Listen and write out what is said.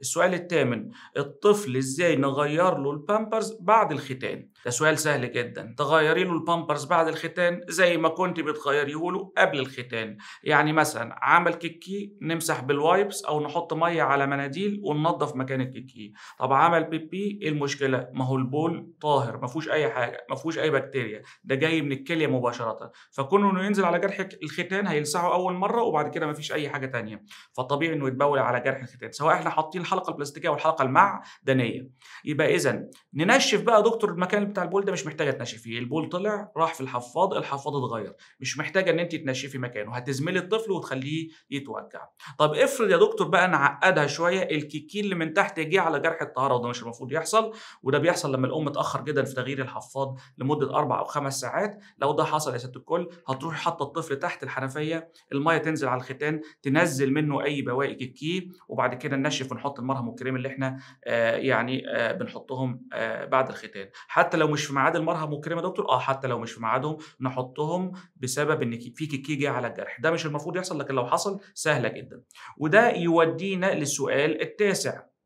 السؤال الثامن الطفل ازاي نغير له البامبرز بعد الختان ده سؤال سهل جدا تغيري له البامبرز بعد الختان زي ما كنت بتغيريه له قبل الختان يعني مثلا عمل كيكي نمسح بالوايبس او نحط ميه على مناديل وننظف مكان الكيكي طب عمل بيبي ايه المشكله ما هو البول طاهر ما فيهوش اي حاجه ما فيهوش اي بكتيريا ده جاي من الكليه مباشره فكون انه ينزل على جرح الختان هيلسعه اول مره وبعد كده ما فيش اي حاجه ثانيه فطبيعي انه يتبول على جرح الختان سواء احنا حاطين الحلقه البلاستيكيه والحلقه المعدنيه يبقى اذا ننشف بقى دكتور المكان بتاع البول ده مش محتاجه تنشفيه البول طلع راح في الحفاض الحفاض اتغير مش محتاجه ان انت تنشفي مكانه هتزملي الطفل وتخليه يتوجع طب افرض يا دكتور بقى نعقدها شويه الكيكين اللي من تحت يجي على جرح الطهاره وده مش المفروض يحصل وده بيحصل لما الام تاخر جدا في تغيير الحفاض لمده اربع او خمس ساعات لو ده حصل يا ست الكل هتروحي حاطه الطفل تحت الحنفيه الميه تنزل على الختان تنزل منه اي بواقي كيكي وبعد كده ننشف ونحط المرهم والكريم اللي احنا آه، يعني آه، بنحطهم آه، بعد الختان حتى لو مش في ميعاد المرهم يا دكتور اه حتى لو مش في ميعادهم نحطهم بسبب ان في جه على الجرح ده مش المفروض يحصل لكن لو حصل سهله جدا وده يودينا للسؤال التاسع